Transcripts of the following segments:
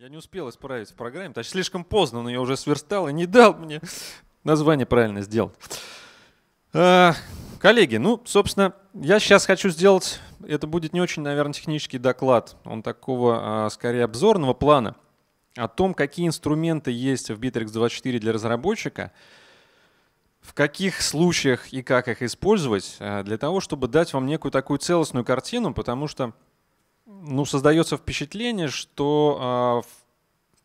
Я не успел исправить в программе, точнее слишком поздно, но я уже сверстал и не дал мне название правильно сделать. А, коллеги, ну, собственно, я сейчас хочу сделать, это будет не очень, наверное, технический доклад, он такого, а, скорее, обзорного плана, о том, какие инструменты есть в Bittrex 24 для разработчика, в каких случаях и как их использовать, а, для того, чтобы дать вам некую такую целостную картину, потому что ну, создается впечатление, что а,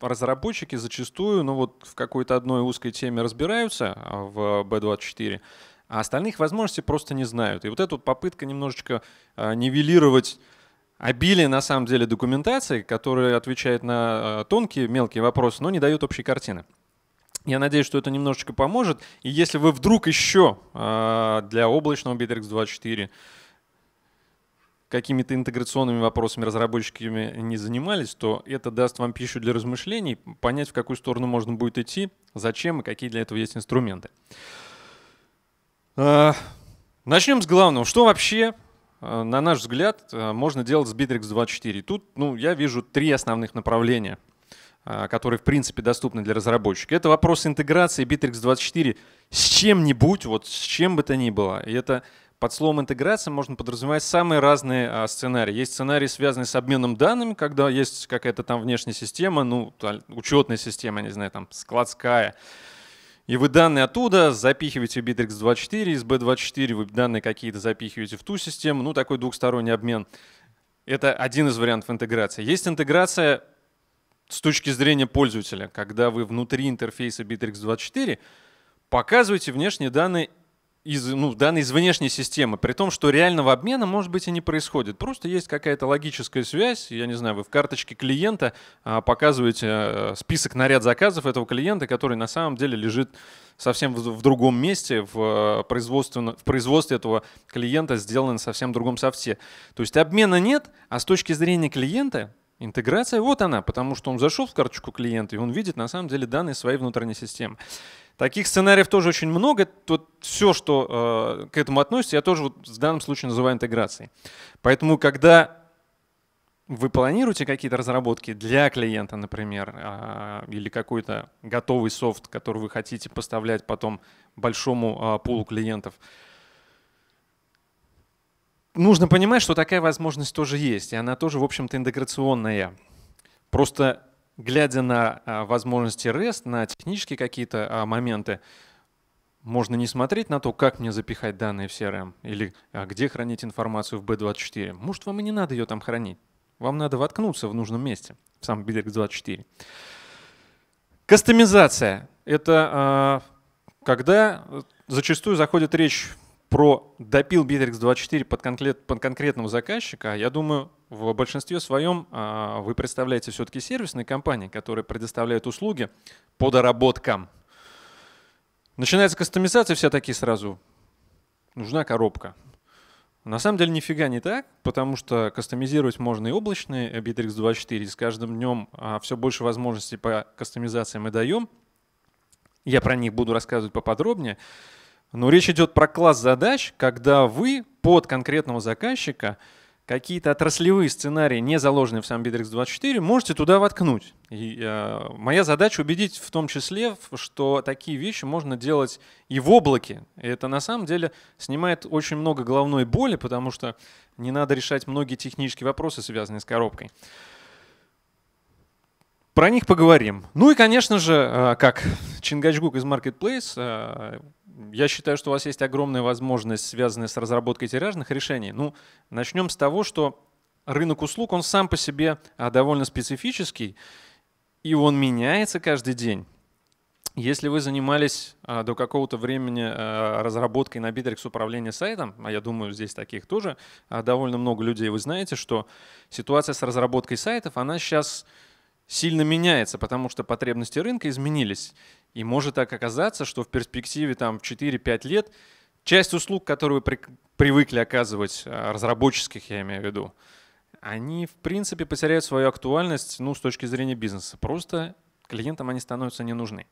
разработчики зачастую, ну вот в какой-то одной узкой теме разбираются а, в B24, а остальных возможностей просто не знают. И вот эта вот попытка немножечко а, нивелировать обилие, на самом деле, документации, которая отвечает на тонкие, мелкие вопросы, но не дает общей картины. Я надеюсь, что это немножечко поможет. И если вы вдруг еще для облачного Bittrex 24 какими-то интеграционными вопросами разработчиками не занимались, то это даст вам пищу для размышлений, понять, в какую сторону можно будет идти, зачем и какие для этого есть инструменты. А, начнем с главного. Что вообще, а, на наш взгляд, а, можно делать с Bittrex 24? Тут ну, я вижу три основных направления, которые, в принципе, доступны для разработчиков. Это вопрос интеграции Bittrex 24 с чем-нибудь, вот с чем бы то ни было. И это под словом интеграция можно подразумевать самые разные а, сценарии. Есть сценарии, связанные с обменом данными, когда есть какая-то там внешняя система, ну, учетная система, не знаю, там, складская. И вы данные оттуда запихиваете в Bittrex24, из B24 вы данные какие-то запихиваете в ту систему, ну, такой двухсторонний обмен. Это один из вариантов интеграции. Есть интеграция с точки зрения пользователя, когда вы внутри интерфейса Bittrex24 показываете внешние данные из, ну, данные из внешней системы, при том, что реального обмена, может быть, и не происходит. Просто есть какая-то логическая связь, я не знаю, вы в карточке клиента а, показываете а, список наряд заказов этого клиента, который на самом деле лежит совсем в, в другом месте, в, э, производстве, в производстве этого клиента сделан совсем другом софте. То есть обмена нет, а с точки зрения клиента интеграция вот она, потому что он зашел в карточку клиента, и он видит на самом деле данные своей внутренней системы. Таких сценариев тоже очень много. Тут все, что э, к этому относится, я тоже вот в данном случае называю интеграцией. Поэтому, когда вы планируете какие-то разработки для клиента, например, э, или какой-то готовый софт, который вы хотите поставлять потом большому э, пулу клиентов, нужно понимать, что такая возможность тоже есть, и она тоже, в общем-то, интеграционная. Просто глядя на а, возможности REST, на технические какие-то а, моменты, можно не смотреть на то, как мне запихать данные в CRM или а, где хранить информацию в B24. Может, вам и не надо ее там хранить. Вам надо воткнуться в нужном месте, в сам B24. Кастомизация. Это когда зачастую заходит речь про допил Bittrex 24 под, конкрет, под конкретного заказчика, я думаю, в большинстве своем а, вы представляете все-таки сервисные компании, которые предоставляют услуги по доработкам. Начинается кастомизация, все такие сразу. Нужна коробка. На самом деле нифига не так, потому что кастомизировать можно и облачные Bittrex 24. С каждым днем а, все больше возможностей по кастомизации мы даем. Я про них буду рассказывать поподробнее. Но речь идет про класс задач, когда вы под конкретного заказчика – какие-то отраслевые сценарии, не заложенные в сам Bittrex 24, можете туда воткнуть. И, э, моя задача убедить в том числе, что такие вещи можно делать и в облаке. И это на самом деле снимает очень много головной боли, потому что не надо решать многие технические вопросы, связанные с коробкой. Про них поговорим. Ну и, конечно же, э, как Чингачгук из Marketplace э, я считаю, что у вас есть огромная возможность, связанная с разработкой тиражных решений. Ну, начнем с того, что рынок услуг, он сам по себе а, довольно специфический, и он меняется каждый день. Если вы занимались а, до какого-то времени а, разработкой на Bittrex управления сайтом, а я думаю, здесь таких тоже довольно много людей, вы знаете, что ситуация с разработкой сайтов, она сейчас сильно меняется, потому что потребности рынка изменились. И может так оказаться, что в перспективе там 4-5 лет часть услуг, которые вы при, привыкли оказывать, а, разработческих я имею в виду, они в принципе потеряют свою актуальность ну, с точки зрения бизнеса. Просто клиентам они становятся не нужны.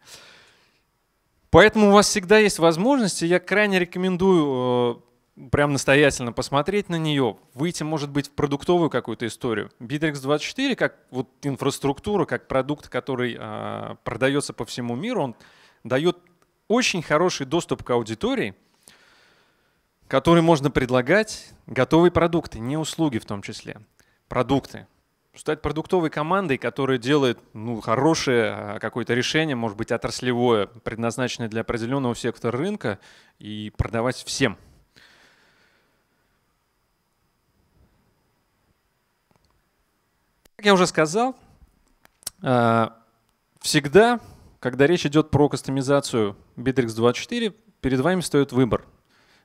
Поэтому у вас всегда есть возможности. Я крайне рекомендую э, прям настоятельно посмотреть на нее, выйти, может быть, в продуктовую какую-то историю. Bittrex24 как вот инфраструктура, как продукт, который э, продается по всему миру, он дает очень хороший доступ к аудитории, который можно предлагать готовые продукты, не услуги в том числе, продукты. Стать продуктовой командой, которая делает ну, хорошее а, какое-то решение, может быть, отраслевое, предназначенное для определенного сектора рынка, и продавать всем – Как я уже сказал, э, всегда, когда речь идет про кастомизацию Bittrex 24, перед вами стоит выбор.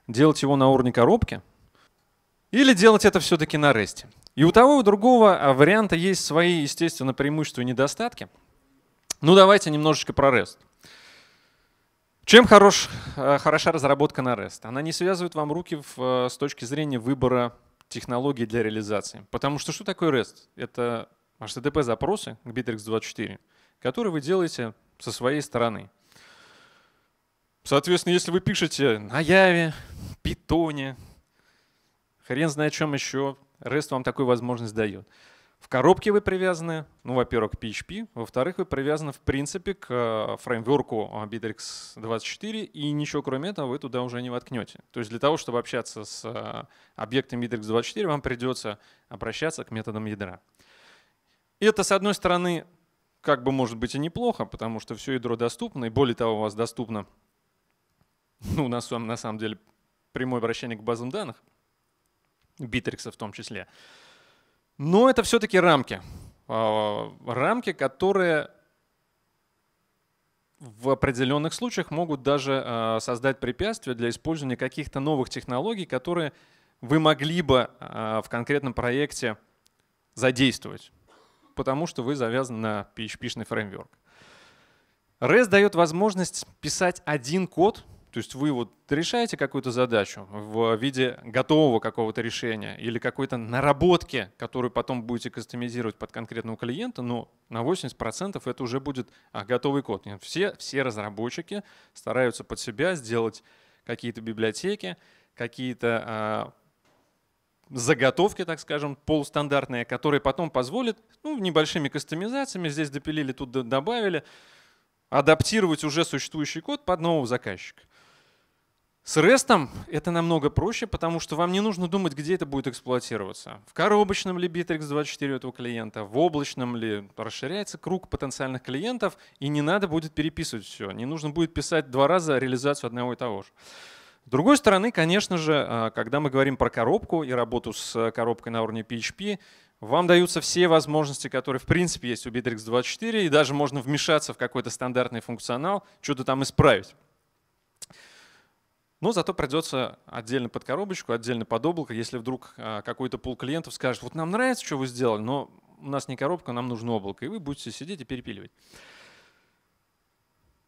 Делать его на уровне коробки или делать это все-таки на REST. И у того и у другого а, варианта есть свои, естественно, преимущества и недостатки. Ну давайте немножечко про REST. Чем хорош, э, хороша разработка на REST? Она не связывает вам руки в, э, с точки зрения выбора технологии для реализации. Потому что что такое REST? Это HTTP-запросы к Bittrex24, которые вы делаете со своей стороны. Соответственно, если вы пишете на Яве, Питоне, хрен знает чем еще, REST вам такую возможность дает. В коробке вы привязаны, ну, во-первых, к PHP, во-вторых, вы привязаны, в принципе, к э, фреймворку Bittrex24, и ничего кроме этого вы туда уже не воткнете. То есть для того, чтобы общаться с э, объектом Bittrex24, вам придется обращаться к методам ядра. И это, с одной стороны, как бы может быть и неплохо, потому что все ядро доступно, и более того, у вас доступно, ну, на самом, на самом деле, прямое обращение к базам данных, битрикса в том числе. Но это все-таки рамки. А, рамки, которые в определенных случаях могут даже а, создать препятствия для использования каких-то новых технологий, которые вы могли бы а, в конкретном проекте задействовать, потому что вы завязаны на PHP-шный фреймворк. REST дает возможность писать один код — то есть вы вот решаете какую-то задачу в виде готового какого-то решения или какой-то наработки, которую потом будете кастомизировать под конкретного клиента, но на 80% это уже будет а, готовый код. Все, все разработчики стараются под себя сделать какие-то библиотеки, какие-то а, заготовки, так скажем, полустандартные, которые потом позволят ну, небольшими кастомизациями, здесь допилили, тут добавили, адаптировать уже существующий код под нового заказчика. С REST это намного проще, потому что вам не нужно думать, где это будет эксплуатироваться. В коробочном ли Bittrex24 этого клиента, в облачном ли. Расширяется круг потенциальных клиентов, и не надо будет переписывать все. Не нужно будет писать два раза реализацию одного и того же. С другой стороны, конечно же, а, когда мы говорим про коробку и работу с коробкой на уровне PHP, вам даются все возможности, которые в принципе есть у Bittrex 24, и даже можно вмешаться в какой-то стандартный функционал, что-то там исправить. Но зато придется отдельно под коробочку, отдельно под облако, если вдруг а, какой-то пул клиентов скажет, вот нам нравится, что вы сделали, но у нас не коробка, нам нужно облако, и вы будете сидеть и перепиливать.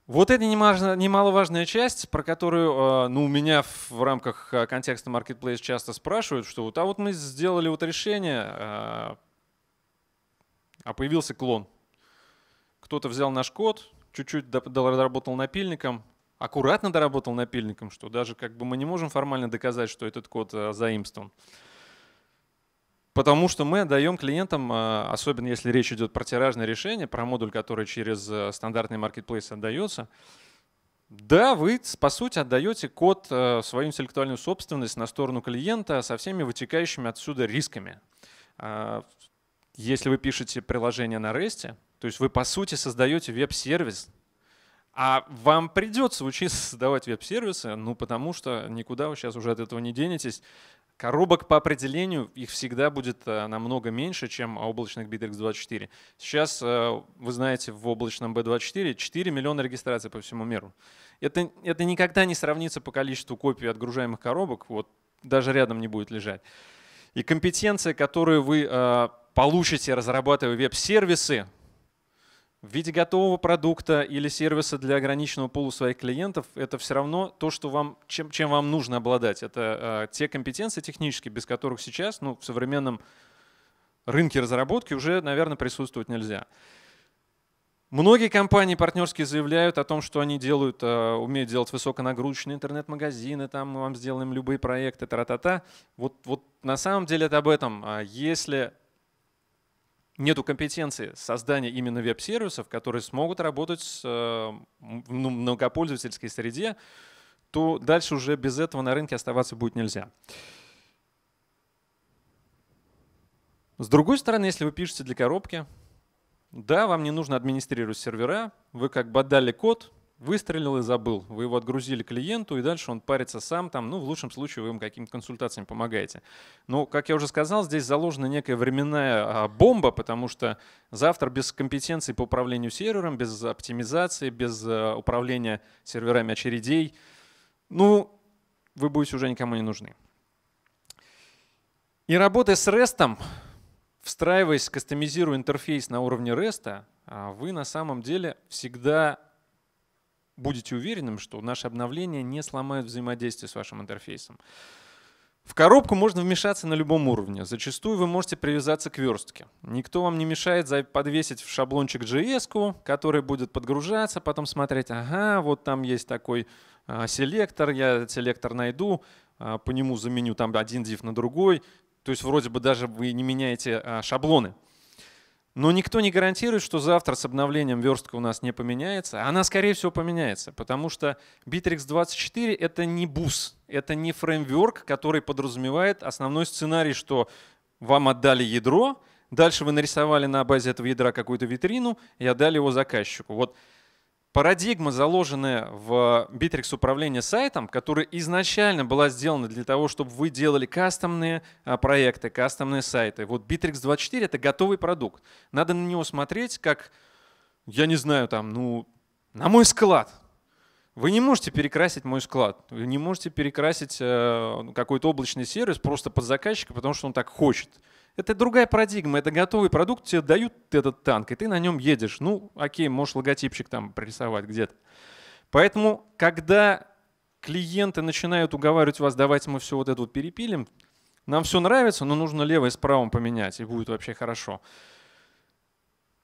Вот это немаловажная часть, про которую а, ну, у меня в рамках а, контекста Marketplace часто спрашивают, что вот, а вот мы сделали вот решение, а появился клон. Кто-то взял наш код, чуть-чуть доработал напильником, аккуратно доработал напильником, что даже как бы мы не можем формально доказать, что этот код э, заимствован. Потому что мы отдаем клиентам, э, особенно если речь идет про тиражное решение, про модуль, который через э, стандартный маркетплейс отдается, да, вы, по сути, отдаете код, свою интеллектуальную собственность на сторону клиента со всеми вытекающими отсюда рисками. А, если вы пишете приложение на REST, то есть вы, по сути, создаете веб-сервис а вам придется учиться создавать веб-сервисы, ну потому что никуда вы сейчас уже от этого не денетесь. Коробок по определению их всегда будет э, намного меньше, чем облачных Bittrex24. Сейчас, э, вы знаете, в облачном B24 4 миллиона регистраций по всему миру. Это, это никогда не сравнится по количеству копий отгружаемых коробок, вот даже рядом не будет лежать. И компетенция, которую вы э, получите, разрабатывая веб-сервисы, в виде готового продукта или сервиса для ограниченного пула своих клиентов, это все равно то, что вам, чем, чем вам нужно обладать. Это э, те компетенции технические, без которых сейчас ну, в современном рынке разработки уже, наверное, присутствовать нельзя. Многие компании партнерские заявляют о том, что они делают, э, умеют делать высоконагрузочные интернет-магазины, там мы вам сделаем любые проекты, тра-та-та. Вот, вот на самом деле это об этом. А если нету компетенции создания именно веб-сервисов, которые смогут работать в э, ну, многопользовательской среде, то дальше уже без этого на рынке оставаться будет нельзя. С другой стороны, если вы пишете для коробки, да, вам не нужно администрировать сервера, вы как бы отдали код, выстрелил и забыл. Вы его отгрузили клиенту, и дальше он парится сам там, ну, в лучшем случае вы ему какими-то консультациями помогаете. Но, как я уже сказал, здесь заложена некая временная а, бомба, потому что завтра без компетенции по управлению сервером, без оптимизации, без э, управления серверами очередей, ну, вы будете уже никому не нужны. И работая с REST, встраиваясь, кастомизируя интерфейс на уровне REST, а, вы на самом деле всегда будете уверенным, что наши обновления не сломают взаимодействие с вашим интерфейсом. В коробку можно вмешаться на любом уровне. Зачастую вы можете привязаться к верстке. Никто вам не мешает подвесить в шаблончик js который будет подгружаться, потом смотреть, ага, вот там есть такой а, селектор, я селектор найду, а, по нему заменю там один div на другой. То есть вроде бы даже вы не меняете а, шаблоны. Но никто не гарантирует, что завтра с обновлением верстка у нас не поменяется. Она, скорее всего, поменяется, потому что Bittrex 24 — это не бус, это не фреймворк, который подразумевает основной сценарий, что вам отдали ядро, дальше вы нарисовали на базе этого ядра какую-то витрину и отдали его заказчику. Вот Парадигма, заложенная в Bittrex управления сайтом, которая изначально была сделана для того, чтобы вы делали кастомные а, проекты, кастомные сайты. Вот Bittrex 24 — это готовый продукт. Надо на него смотреть как, я не знаю, там, ну, на мой склад. Вы не можете перекрасить мой склад, вы не можете перекрасить э, какой-то облачный сервис просто под заказчика, потому что он так хочет. Это другая парадигма, это готовый продукт, тебе дают этот танк, и ты на нем едешь. Ну, окей, можешь логотипчик там прорисовать где-то. Поэтому, когда клиенты начинают уговаривать вас, давайте мы все вот это вот перепилим, нам все нравится, но нужно лево и правым поменять, и будет вообще хорошо.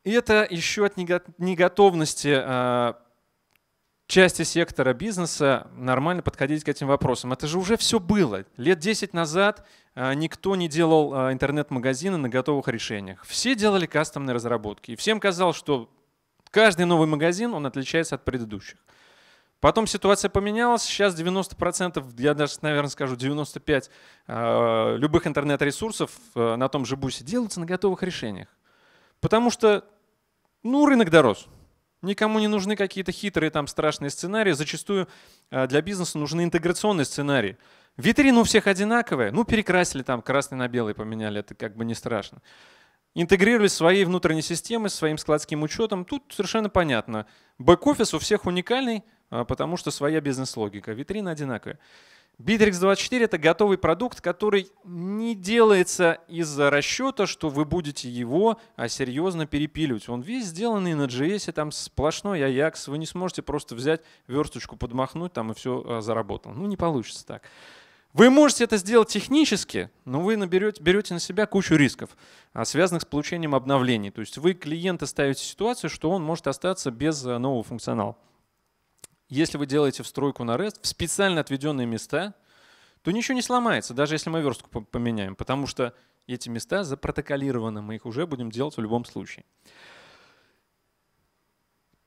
И это еще от неготовности э, части сектора бизнеса нормально подходить к этим вопросам. Это же уже все было. Лет 10 назад э, никто не делал э, интернет-магазины на готовых решениях. Все делали кастомные разработки. И всем казалось, что каждый новый магазин, он отличается от предыдущих. Потом ситуация поменялась, сейчас 90%, я даже, наверное, скажу 95% э, любых интернет-ресурсов на том же бусе делаются на готовых решениях. Потому что, ну, рынок дорос. Никому не нужны какие-то хитрые там страшные сценарии. Зачастую а, для бизнеса нужны интеграционные сценарии. Витрины у всех одинаковые. Ну, перекрасили там, красный на белый поменяли, это как бы не страшно. Интегрировали своей внутренней системой, своим складским учетом. Тут совершенно понятно. Бэк-офис у всех уникальный, а, потому что своя бизнес-логика. Витрины одинаковые. Bittrex 24 это готовый продукт, который не делается из-за расчета, что вы будете его а, серьезно перепиливать. Он весь сделанный на JS, там сплошной Ajax, вы не сможете просто взять версточку, подмахнуть там и все а, заработало. Ну не получится так. Вы можете это сделать технически, но вы наберете, берете на себя кучу рисков, а, связанных с получением обновлений. То есть вы клиента ставите в ситуацию, что он может остаться без нового функционала если вы делаете встройку на REST в специально отведенные места, то ничего не сломается, даже если мы верстку поменяем, потому что эти места запротоколированы, мы их уже будем делать в любом случае.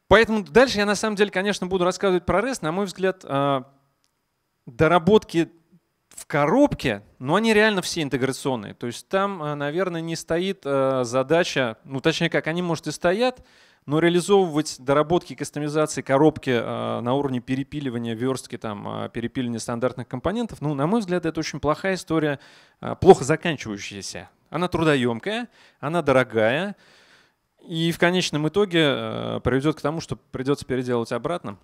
Поэтому дальше я на самом деле, конечно, буду рассказывать про REST. На мой взгляд, а, доработки в коробке, но они реально все интеграционные. То есть там, э, наверное, не стоит э, задача, ну точнее как, они, может, и стоят, но реализовывать доработки и кастомизации коробки э, на уровне перепиливания верстки, там, перепиливания стандартных компонентов, ну, на мой взгляд, это очень плохая история, плохо заканчивающаяся. Она трудоемкая, она дорогая, и в конечном итоге приведет к тому, что придется переделать обратно.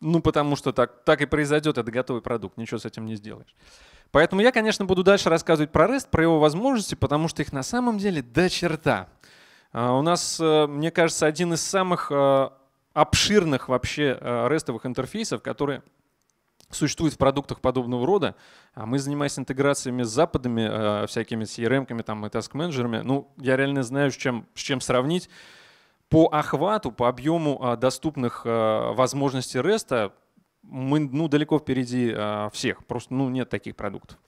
Ну, потому что так, так и произойдет, это готовый продукт, ничего с этим не сделаешь. Поэтому я, конечно, буду дальше рассказывать про REST, про его возможности, потому что их на самом деле до черта. А, у нас, э, мне кажется, один из самых э, обширных вообще э, рестовых интерфейсов, которые существуют в продуктах подобного рода. А мы занимаемся интеграциями с западами, всякими CRM-ками там, и таск-менеджерами. Ну, я реально знаю, с чем, с чем сравнить по охвату, по объему а, доступных а, возможностей REST мы ну, далеко впереди а, всех. Просто ну, нет таких продуктов.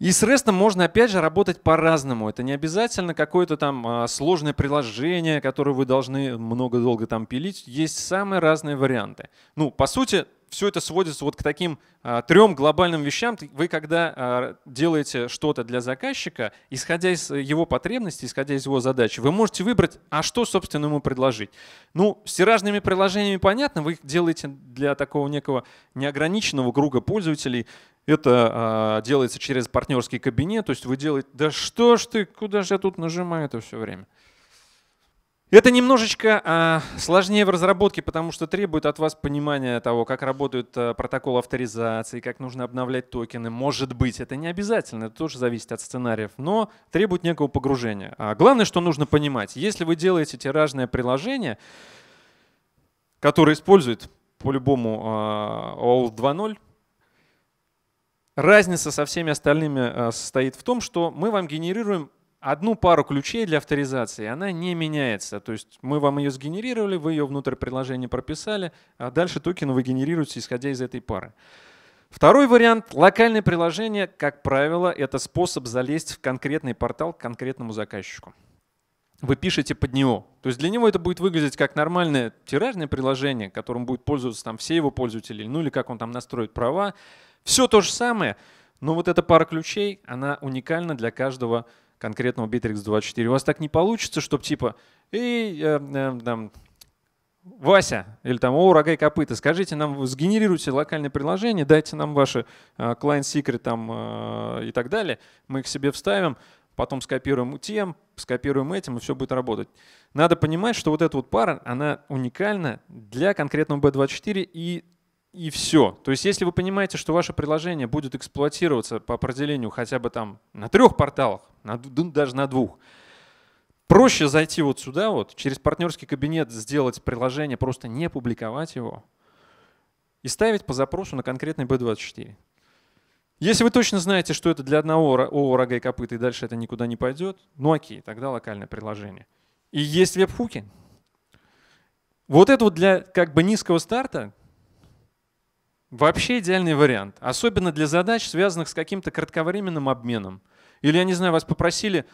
И с REST можно, опять же, работать по-разному. Это не обязательно какое-то там сложное приложение, которое вы должны много-долго там пилить. Есть самые разные варианты. Ну, по сути, все это сводится вот к таким а, трем глобальным вещам. Вы когда а, делаете что-то для заказчика, исходя из э, его потребностей, исходя из его задачи, вы можете выбрать, а что, собственно, ему предложить. Ну, с тиражными приложениями понятно, вы их делаете для такого некого неограниченного круга пользователей. Это а, делается через партнерский кабинет, то есть вы делаете, да что ж ты, куда же я тут нажимаю это все время? Это немножечко а, сложнее в разработке, потому что требует от вас понимания того, как работают а, протоколы авторизации, как нужно обновлять токены. Может быть, это не обязательно, это тоже зависит от сценариев, но требует некого погружения. А главное, что нужно понимать, если вы делаете тиражное приложение, которое использует по-любому а, 2.0, разница со всеми остальными э, состоит в том, что мы вам генерируем одну пару ключей для авторизации, она не меняется. То есть мы вам ее сгенерировали, вы ее внутрь приложения прописали, а дальше токен вы генерируете, исходя из этой пары. Второй вариант – локальное приложение, как правило, это способ залезть в конкретный портал к конкретному заказчику. Вы пишете под него. То есть для него это будет выглядеть как нормальное тиражное приложение, которым будут пользоваться там все его пользователи, ну или как он там настроит права. Все то же самое, но вот эта пара ключей, она уникальна для каждого пользователя конкретного Bittrex24. У вас так не получится, чтобы типа, и э, э, там, Вася, или там, о, рога и копыта, скажите нам, сгенерируйте локальное приложение, дайте нам ваши э, client secret там э, и так далее, мы их себе вставим, потом скопируем тем, скопируем этим, и все будет работать. Надо понимать, что вот эта вот пара, она уникальна для конкретного B24 и и все. То есть если вы понимаете, что ваше приложение будет эксплуатироваться по определению хотя бы там на трех порталах, на, даже на двух, проще зайти вот сюда, вот через партнерский кабинет сделать приложение, просто не публиковать его и ставить по запросу на конкретный B24. Если вы точно знаете, что это для одного ООО рога и копыта, и дальше это никуда не пойдет, ну окей, тогда локальное приложение. И есть веб-хуки. Вот это вот для как бы низкого старта, Вообще идеальный вариант, особенно для задач, связанных с каким-то кратковременным обменом. Или, я не знаю, вас попросили,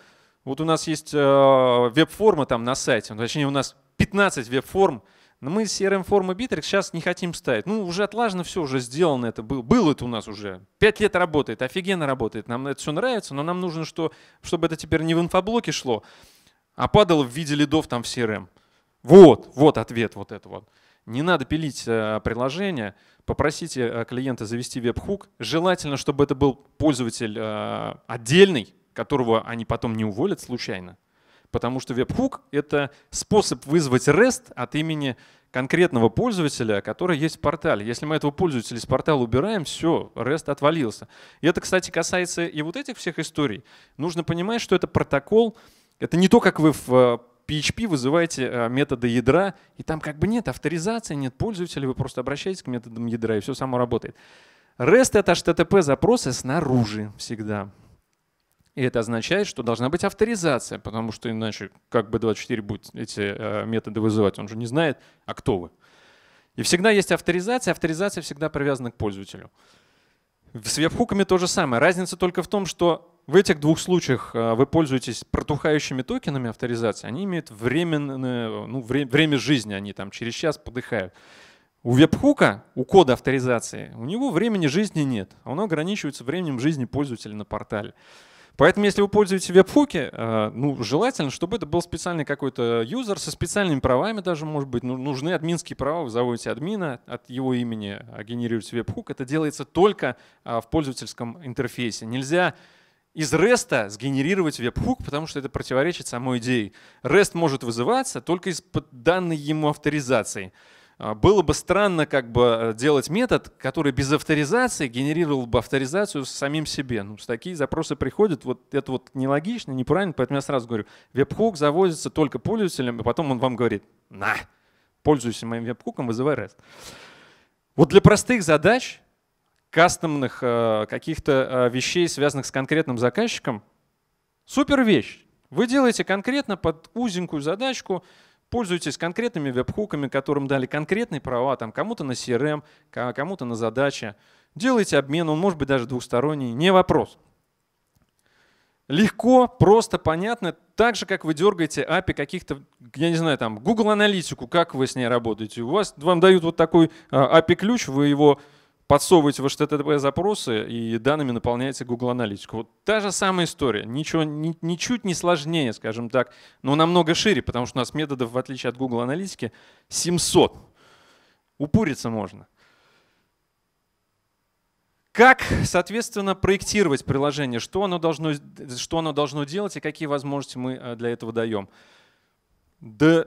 вот у нас есть э, веб-форма там на сайте, точнее у нас 15 веб-форм, но мы CRM эм формы Bittrex сейчас не хотим ставить. Ну, уже отлажено все, уже сделано это. Было, было это у нас уже. Пять лет работает, офигенно работает. Нам это все нравится, но нам нужно, что, чтобы это теперь не в инфоблоке шло, а падало в виде лидов там в CRM. Эм. Вот, вот ответ вот это вот. Не надо пилить э, приложение, попросите э, клиента завести веб-хук. Желательно, чтобы это был пользователь э, отдельный, которого они потом не уволят случайно. Потому что веб-хук — это способ вызвать REST от имени конкретного пользователя, который есть в портале. Если мы этого пользователя из портала убираем, все, REST отвалился. И это, кстати, касается и вот этих всех историй. Нужно понимать, что это протокол, это не то, как вы в PHP вызываете э, методы ядра, и там как бы нет авторизации, нет пользователя, вы просто обращаетесь к методам ядра, и все само работает. REST — это HTTP запросы снаружи всегда. И это означает, что должна быть авторизация, потому что иначе как бы 24 будет эти э, методы вызывать, он же не знает, а кто вы. И всегда есть авторизация, авторизация всегда привязана к пользователю. С веб-хуками то же самое. Разница только в том, что в этих двух случаях э, вы пользуетесь протухающими токенами авторизации, они имеют временное, ну, вре, время жизни, они там через час подыхают. У веб у кода авторизации, у него времени жизни нет. А оно ограничивается временем жизни пользователя на портале. Поэтому, если вы пользуетесь веб э, ну, желательно, чтобы это был специальный какой-то юзер со специальными правами даже, может быть. Ну, нужны админские права, вы заводите админа, от его имени а генерируется веб Это делается только а, в пользовательском интерфейсе. Нельзя из REST сгенерировать веб-хук, потому что это противоречит самой идее. REST может вызываться только из данной ему авторизации. А, было бы странно как бы э, делать метод, который без авторизации генерировал бы авторизацию самим себе. Ну, такие запросы приходят, вот это вот нелогично, неправильно, поэтому я сразу говорю, веб-хук заводится только пользователем, и потом он вам говорит, на, пользуйся моим веб-хуком, вызывай REST. Вот для простых задач кастомных э, каких-то э, вещей, связанных с конкретным заказчиком, супер вещь. Вы делаете конкретно под узенькую задачку, пользуетесь конкретными веб-хуками, которым дали конкретные права, там кому-то на CRM, эм, кому-то на задачи. Делаете обмен, он может быть даже двухсторонний, не вопрос. Легко, просто, понятно, так же, как вы дергаете API каких-то, я не знаю, там, Google аналитику, как вы с ней работаете. У вас, вам дают вот такой API-ключ, э, вы его подсовываете ваши HTTP-запросы, и данными наполняется Google Аналитика. Вот та же самая история. Ничего, ни, ничуть не сложнее, скажем так, но намного шире, потому что у нас методов, в отличие от Google Аналитики, 700. Упуриться можно. Как, соответственно, проектировать приложение? Что оно, должно, что оно должно делать и какие возможности мы э, для этого даем? Да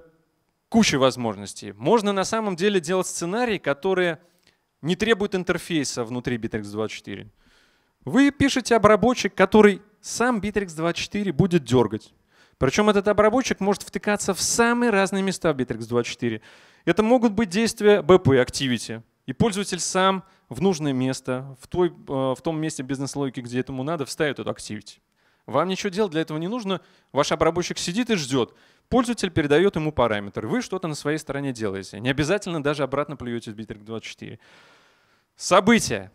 куча возможностей. Можно на самом деле делать сценарии, которые не требует интерфейса внутри Bittrex24. Вы пишете обработчик, который сам Bittrex24 будет дергать. Причем этот обработчик может втыкаться в самые разные места в Bittrex24. Это могут быть действия BP, Activity. И пользователь сам в нужное место, в, той, э, в том месте бизнес-логики, где этому надо, вставит эту Activity. Вам ничего делать для этого не нужно. Ваш обработчик сидит и ждет. Пользователь передает ему параметр. Вы что-то на своей стороне делаете. Не обязательно даже обратно плюете в Bitrix24. Событие,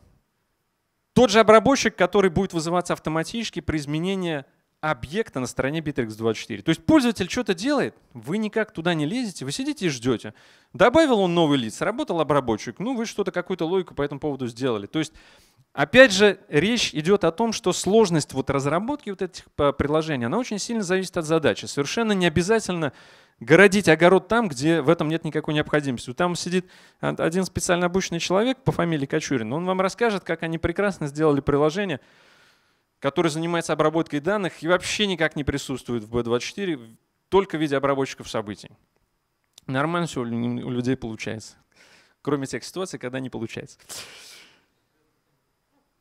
Тот же обработчик, который будет вызываться автоматически при изменении объекта на стороне Bittrex24. То есть пользователь что-то делает, вы никак туда не лезете, вы сидите и ждете. Добавил он новый лид, сработал обработчик, ну вы что-то, какую-то логику по этому поводу сделали. То есть Опять же, речь идет о том, что сложность вот разработки вот этих э, приложений, она очень сильно зависит от задачи. Совершенно не обязательно городить огород там, где в этом нет никакой необходимости. Там сидит один специально обученный человек по фамилии Кочурин, он вам расскажет, как они прекрасно сделали приложение, которое занимается обработкой данных и вообще никак не присутствует в B24, только в виде обработчиков событий. Нормально все у людей получается, кроме тех ситуаций, когда не получается.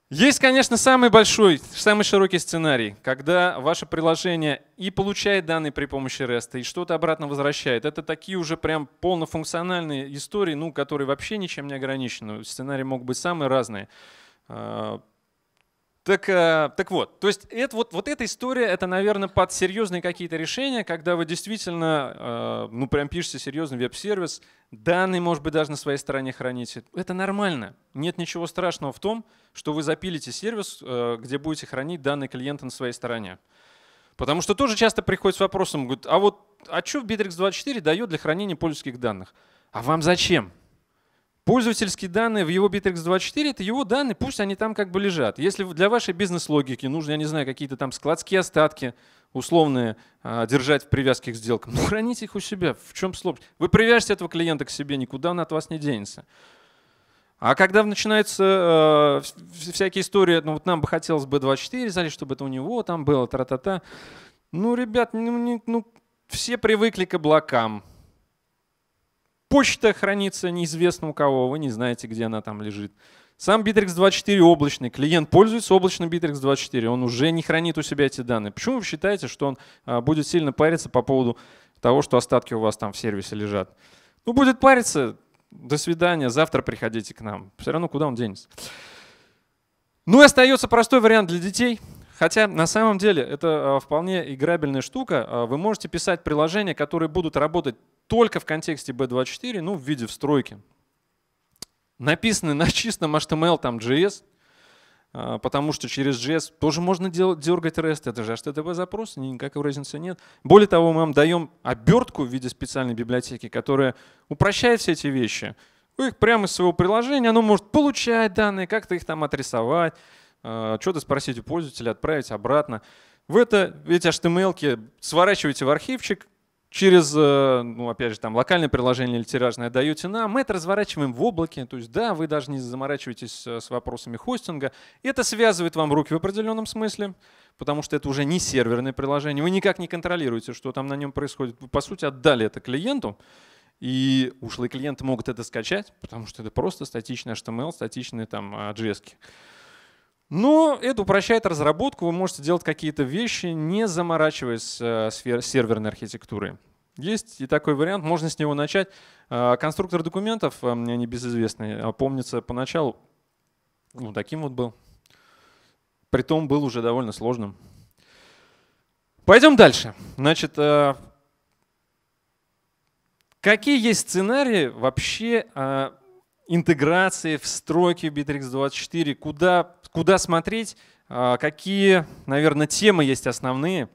Есть, конечно, самый большой, самый широкий сценарий, когда ваше приложение и получает данные при помощи REST, и что-то обратно возвращает. Это такие уже прям полнофункциональные истории, ну, которые вообще ничем не ограничены. Сценарии могут быть самые разные. А, так, э, так вот, то есть это, вот, вот эта история, это, наверное, под серьезные какие-то решения, когда вы действительно, э, ну, прям пишете серьезный веб-сервис, данные, может быть, даже на своей стороне храните. Это нормально. Нет ничего страшного в том, что вы запилите сервис, э, где будете хранить данные клиента на своей стороне. Потому что тоже часто приходит с вопросом, говорит, а вот а что Bittrex24 дает для хранения пользовательских данных? А вам зачем? Пользовательские данные в его Bittrex 24 это его данные, пусть они там как бы лежат. Если для вашей бизнес-логики нужно, я не знаю, какие-то там складские остатки условные а, держать в привязке к сделкам, ну, храните их у себя. В чем сложность? Вы привяжете этого клиента к себе, никуда он от вас не денется. А когда начинается э, всякие истории, ну вот нам бы хотелось бы 24 залить, чтобы это у него там было, тра-та-та. Ну, ребят, ну, не, ну все привыкли к облакам. Почта хранится неизвестно у кого, вы не знаете, где она там лежит. Сам Bittrex 24 облачный. Клиент пользуется облачным Bittrex 24, он уже не хранит у себя эти данные. Почему вы считаете, что он а, будет сильно париться по поводу того, что остатки у вас там в сервисе лежат? Ну, будет париться, до свидания, завтра приходите к нам. Все равно куда он денется. Ну и остается простой вариант для детей – Хотя на самом деле это а, вполне играбельная штука. А, вы можете писать приложения, которые будут работать только в контексте B24, ну, в виде встройки. Написаны на чистом HTML, там JS, а, потому что через JS тоже можно делать, дергать REST, это же HTTP запрос, никакой разницы нет. Более того, мы вам даем обертку в виде специальной библиотеки, которая упрощает все эти вещи. Вы их прямо из своего приложения, оно может получать данные, как-то их там отрисовать, а, что-то спросить у пользователя, отправить обратно. В это, эти HTML эм сворачиваете в архивчик, через, э, ну, опять же, там, локальное приложение или тиражное отдаете нам, мы это разворачиваем в облаке, то есть, да, вы даже не заморачиваетесь э, с вопросами хостинга, это связывает вам руки в определенном смысле, потому что это уже не серверное приложение, вы никак не контролируете, что там на нем происходит, вы, по сути, отдали это клиенту, и ушлые клиенты могут это скачать, потому что это просто статичный HTML, эм статичные там JS. Э, -ки. Но ну, это упрощает разработку, вы можете делать какие-то вещи, не заморачиваясь э, с серверной архитектурой. Есть и такой вариант, можно с него начать. Э, конструктор документов, э, мне не небезызвестный, а помнится поначалу, ну, таким вот был. Притом был уже довольно сложным. Пойдем дальше. Значит, какие есть сценарии вообще интеграции в стройке Bittrex24, куда, куда смотреть, а, какие, наверное, темы есть основные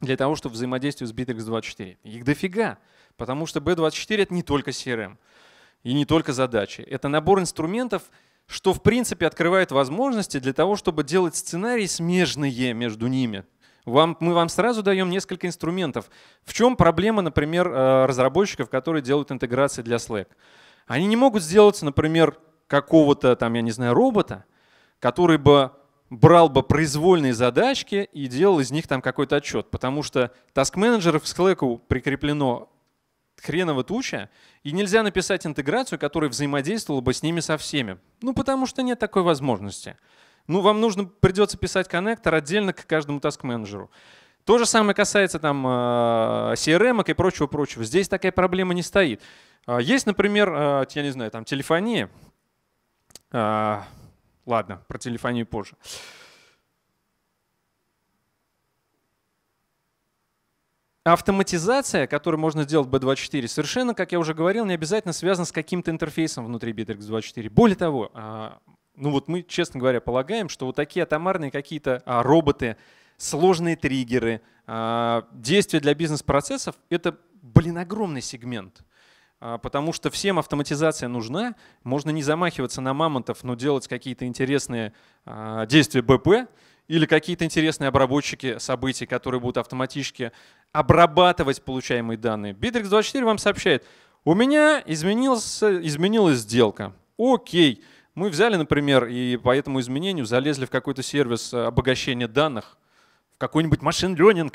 для того, чтобы взаимодействовать с Bittrex24. Их дофига, потому что B24 — это не только CRM эм и не только задачи. Это набор инструментов, что в принципе открывает возможности для того, чтобы делать сценарии смежные между ними. Вам, мы вам сразу даем несколько инструментов. В чем проблема, например, а, разработчиков, которые делают интеграции для Slack? Они не могут сделать, например, какого-то там, я не знаю, робота, который бы брал бы произвольные задачки и делал из них там какой-то отчет, потому что task менеджеров к Slack прикреплено хреново туча, и нельзя написать интеграцию, которая взаимодействовала бы с ними со всеми. Ну, потому что нет такой возможности. Ну, вам нужно, придется писать коннектор отдельно к каждому task менеджеру то же самое касается там э, CRM и прочего-прочего. Здесь такая проблема не стоит. А, есть, например, э, я не знаю, там телефония. А, ладно, про телефонию позже. Автоматизация, которую можно сделать в B24, совершенно, как я уже говорил, не обязательно связана с каким-то интерфейсом внутри Bittrex24. Более того, а, ну вот мы, честно говоря, полагаем, что вот такие атомарные какие-то роботы, сложные триггеры, а, действия для бизнес-процессов — это, блин, огромный сегмент. А, потому что всем автоматизация нужна, можно не замахиваться на мамонтов, но делать какие-то интересные а, действия БП, или какие-то интересные обработчики событий, которые будут автоматически обрабатывать получаемые данные. Bittrex24 вам сообщает, у меня изменился, изменилась сделка. Окей, мы взяли, например, и по этому изменению залезли в какой-то сервис обогащения данных, какой-нибудь машин learning,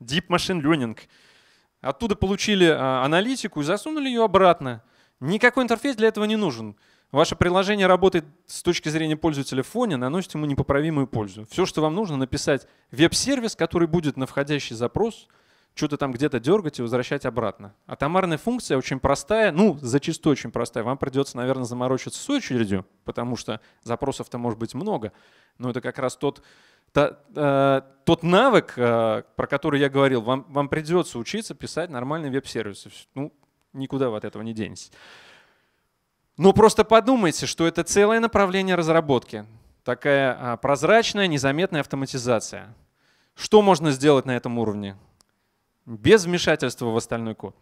deep машин learning. Оттуда получили а, аналитику и засунули ее обратно. Никакой интерфейс для этого не нужен. Ваше приложение работает с точки зрения пользователя в фоне, наносит ему непоправимую пользу. Все, что вам нужно, написать веб-сервис, который будет на входящий запрос, что-то там где-то дергать и возвращать обратно. атомарная функция очень простая, ну, зачастую очень простая. Вам придется, наверное, заморочиться с очередью, потому что запросов-то может быть много. Но это как раз тот та, э, тот навык, э, про который я говорил, вам, вам придется учиться писать нормальный веб сервис Ну, никуда вы от этого не денетесь. Но ну, просто подумайте, что это целое направление разработки. Такая э, прозрачная, незаметная автоматизация. Что можно сделать на этом уровне? Без вмешательства в остальной код.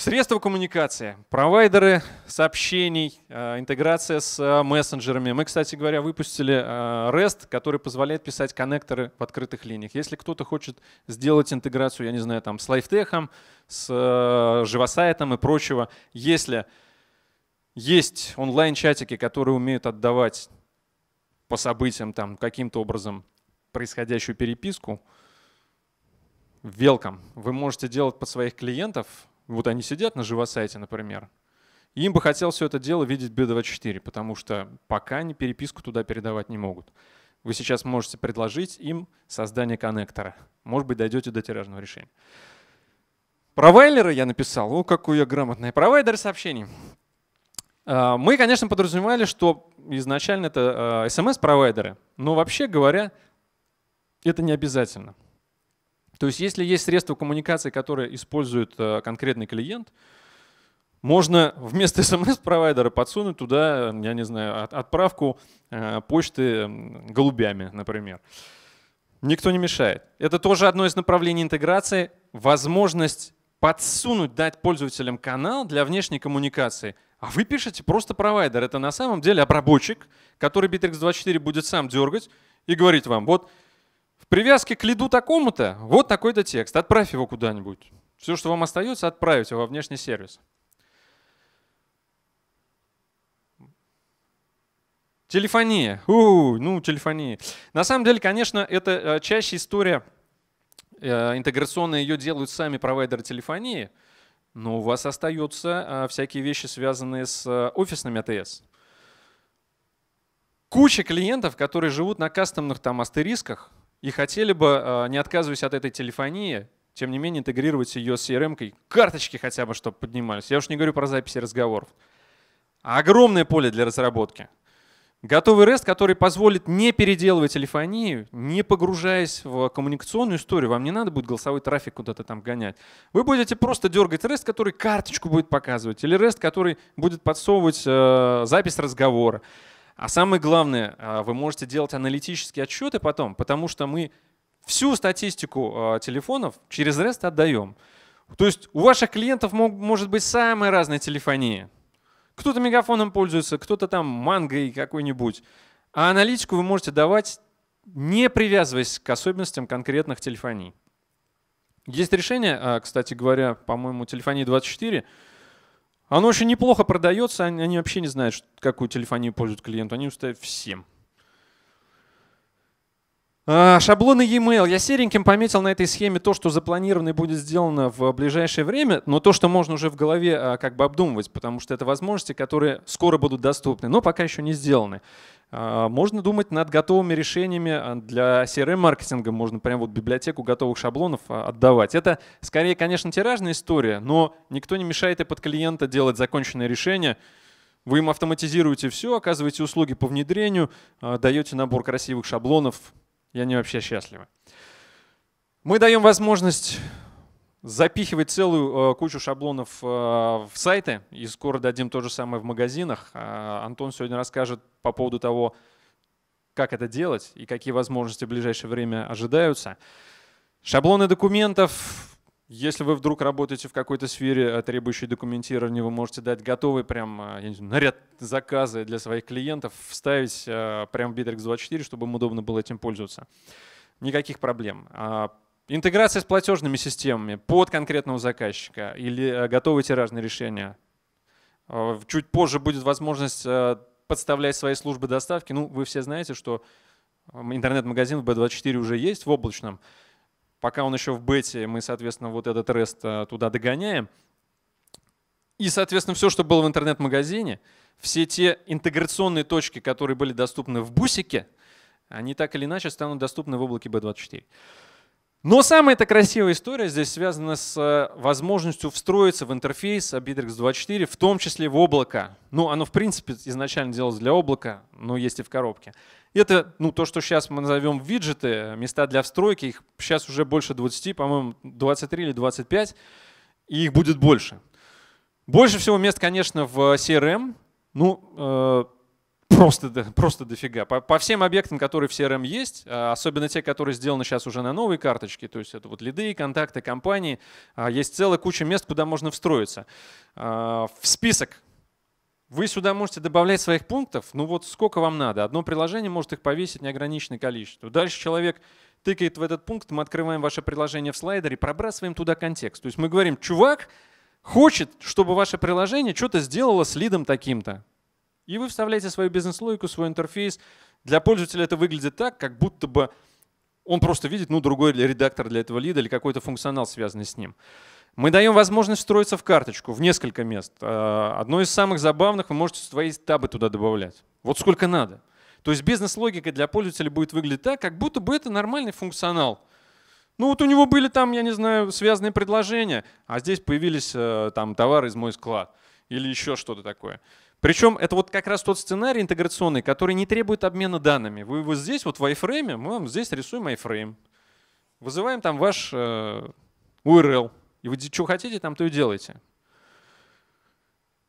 Средства коммуникации, провайдеры сообщений, э, интеграция с э, мессенджерами. Мы, кстати говоря, выпустили э, REST, который позволяет писать коннекторы в открытых линиях. Если кто-то хочет сделать интеграцию, я не знаю, там с лайфтехом, с живосайтом и прочего, если есть онлайн-чатики, которые умеют отдавать по событиям там каким-то образом происходящую переписку, велкам. Вы можете делать под своих клиентов вот они сидят на живосайте, например, им бы хотелось все это дело видеть B24, потому что пока они переписку туда передавать не могут. Вы сейчас можете предложить им создание коннектора. Может быть, дойдете до тиражного решения. Провайлеры я написал. О, какой я грамотный. Провайдер сообщений. А, мы, конечно, подразумевали, что изначально это SMS-провайдеры, а, но вообще говоря, это не обязательно. То есть если есть средства коммуникации, которые использует э, конкретный клиент, можно вместо смс-провайдера подсунуть туда, я не знаю, отправку э, почты голубями, например. Никто не мешает. Это тоже одно из направлений интеграции. Возможность подсунуть, дать пользователям канал для внешней коммуникации. А вы пишете просто провайдер. Это на самом деле обработчик, который Bittrex24 будет сам дергать и говорить вам, вот привязке к лиду такому-то вот такой-то текст. Отправь его куда-нибудь. Все, что вам остается, отправить его во внешний сервис. Телефония. У, ну, телефония. На самом деле, конечно, это э, чаще история э, интеграционная, ее делают сами провайдеры телефонии, но у вас остаются э, всякие вещи, связанные с офисными АТС. Куча клиентов, которые живут на кастомных там астерисках, и хотели бы, а, не отказываясь от этой телефонии, тем не менее интегрировать ее с CRM-кой, карточки хотя бы, чтобы поднимались. Я уж не говорю про записи разговоров. Огромное поле для разработки. Готовый REST, который позволит не переделывать телефонию, не погружаясь в коммуникационную историю, вам не надо будет голосовой трафик куда-то там гонять. Вы будете просто дергать REST, который карточку будет показывать, или REST, который будет подсовывать э, запись разговора. А самое главное, а, вы можете делать аналитические отчеты потом, потому что мы всю статистику а, телефонов через REST отдаем. То есть у ваших клиентов может быть самая разная телефония. Кто-то мегафоном пользуется, кто-то там мангой какой-нибудь. А аналитику вы можете давать, не привязываясь к особенностям конкретных телефоний. Есть решение, а, кстати говоря, по-моему, телефонии 24, оно очень неплохо продается, они, они вообще не знают, какую телефонию пользуют клиенту, они устают всем. А, шаблоны e-mail. Я сереньким пометил на этой схеме то, что запланировано и будет сделано в ближайшее время, но то, что можно уже в голове а, как бы обдумывать, потому что это возможности, которые скоро будут доступны, но пока еще не сделаны. А, можно думать над готовыми решениями для CRM-маркетинга, эм можно прямо вот библиотеку готовых шаблонов отдавать. Это скорее, конечно, тиражная история, но никто не мешает и под клиента делать законченное решение. вы им автоматизируете все, оказываете услуги по внедрению, даете набор красивых шаблонов, и они вообще счастливы. Мы даем возможность запихивать целую э, кучу шаблонов э, в сайты, и скоро дадим то же самое в магазинах. Э, Антон сегодня расскажет по поводу того, как это делать и какие возможности в ближайшее время ожидаются. Шаблоны документов, если вы вдруг работаете в какой-то сфере, э, требующей документирования, вы можете дать готовый прям э, я не знаю, наряд заказы для своих клиентов, вставить э, прям в Bittrex 24, чтобы им удобно было этим пользоваться. Никаких проблем. А, интеграция с платежными системами под конкретного заказчика или готовые тиражные решения. А, чуть позже будет возможность подставлять свои службы доставки. Ну, вы все знаете, что интернет-магазин в B24 уже есть в облачном. Пока он еще в бете, мы, соответственно, вот этот REST э, туда догоняем. И, соответственно, все, что было в интернет-магазине, все те интеграционные точки, которые были доступны в бусике, они так или иначе станут доступны в облаке B24. Но самая эта красивая история здесь связана с э, возможностью встроиться в интерфейс Abidex 24, в том числе в облако. Ну, оно, в принципе, изначально делалось для облака, но есть и в коробке. Это ну, то, что сейчас мы назовем виджеты, места для встройки. Их сейчас уже больше 20, по-моему, 23 или 25, и их будет больше. Больше всего мест, конечно, в CRM. Э, эм. Ну, э просто, просто дофига. По, по всем объектам, которые в CRM есть, а, особенно те, которые сделаны сейчас уже на новой карточке, то есть это вот лиды, контакты, компании, а, есть целая куча мест, куда можно встроиться. А, в список вы сюда можете добавлять своих пунктов, ну вот сколько вам надо. Одно приложение может их повесить неограниченное количество. Дальше человек тыкает в этот пункт, мы открываем ваше приложение в слайдере, пробрасываем туда контекст. То есть мы говорим, чувак хочет, чтобы ваше приложение что-то сделало с лидом таким-то. И вы вставляете свою бизнес-логику, свой интерфейс. Для пользователя это выглядит так, как будто бы он просто видит ну, другой редактор для этого лида или какой-то функционал, связанный с ним. Мы даем возможность встроиться в карточку в несколько мест. А, одно из самых забавных, вы можете свои табы туда добавлять. Вот сколько надо. То есть бизнес-логика для пользователя будет выглядеть так, как будто бы это нормальный функционал. Ну вот у него были там, я не знаю, связанные предложения, а здесь появились э, там товары из мой склад или еще что-то такое. Причем это вот как раз тот сценарий интеграционный, который не требует обмена данными. Вы вот здесь, вот в iFrame, мы вам здесь рисуем iFrame. Вызываем там ваш э, URL. И вы что хотите, там то и делаете.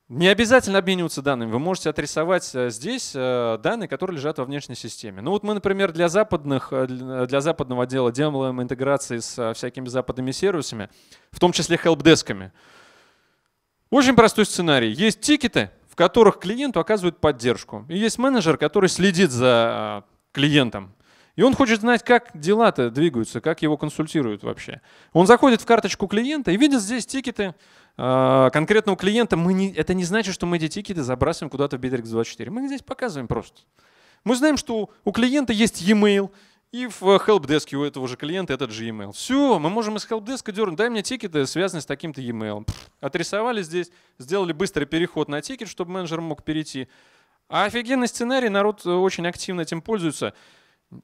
Не обязательно обмениваться данными. Вы можете отрисовать э, здесь э, данные, которые лежат во внешней системе. Ну вот мы, например, для, западных, э, для западного отдела делаем интеграции с всякими западными сервисами, в том числе хелпдесками. Очень простой сценарий. Есть тикеты, в которых клиенту оказывают поддержку. И есть менеджер, который следит за а, клиентом. И он хочет знать, как дела-то двигаются, как его консультируют вообще. Он заходит в карточку клиента и видит здесь тикеты а, конкретного клиента. Мы не, это не значит, что мы эти тикеты забрасываем куда-то в Bittrex24. Мы их здесь показываем просто. Мы знаем, что у клиента есть e-mail, и в helpdesk у этого же клиента этот же e-mail. Все, мы можем из helpdesk дернуть, дай мне тикеты, связанные с таким-то e-mail. Отрисовали здесь, сделали быстрый переход на тикет, чтобы менеджер мог перейти. А офигенный сценарий, народ э, очень активно этим пользуется.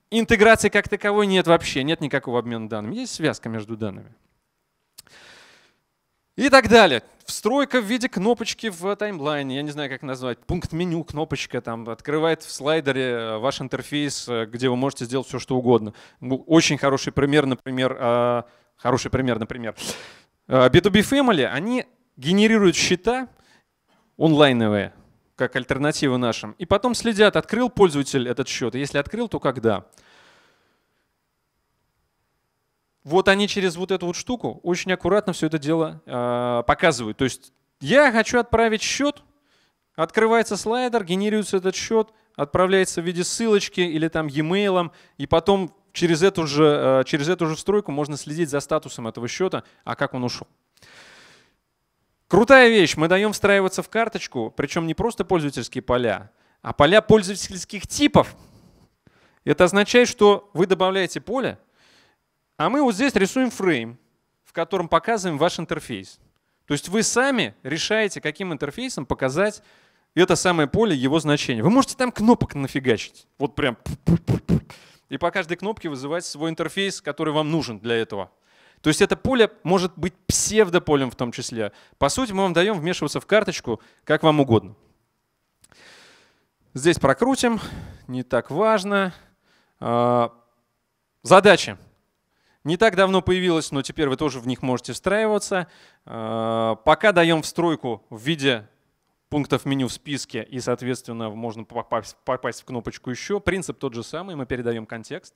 Интеграции как таковой нет вообще, нет никакого обмена данными. Есть связка между данными. И так далее. Встройка в виде кнопочки в таймлайне, я не знаю, как назвать, пункт меню, кнопочка там открывает в слайдере э, ваш интерфейс, э, где вы можете сделать все, что угодно. Очень хороший пример, например, а, хороший пример, например. B2B а, Family, они генерируют счета онлайновые, как альтернатива нашим, и потом следят, открыл пользователь этот счет, если открыл, то когда вот они через вот эту вот штуку очень аккуратно все это дело э, показывают. То есть я хочу отправить счет, открывается слайдер, генерируется этот счет, отправляется в виде ссылочки или там e-mail, и потом через эту, же, э, через эту же стройку можно следить за статусом этого счета, а как он ушел. Крутая вещь, мы даем встраиваться в карточку, причем не просто пользовательские поля, а поля пользовательских типов. Это означает, что вы добавляете поле, а мы вот здесь рисуем фрейм, в котором показываем ваш интерфейс. То есть вы сами решаете, каким интерфейсом показать это самое поле, его значение. Вы можете там кнопок нафигачить. Вот прям. И по каждой кнопке вызывать свой интерфейс, который вам нужен для этого. То есть это поле может быть псевдополем в том числе. По сути, мы вам даем вмешиваться в карточку как вам угодно. Здесь прокрутим, не так важно. А, задачи не так давно появилось, но теперь вы тоже в них можете встраиваться. Э, пока даем встройку в виде пунктов меню в списке, и, соответственно, можно попасть, попасть в кнопочку «Еще». Принцип тот же самый, мы передаем контекст.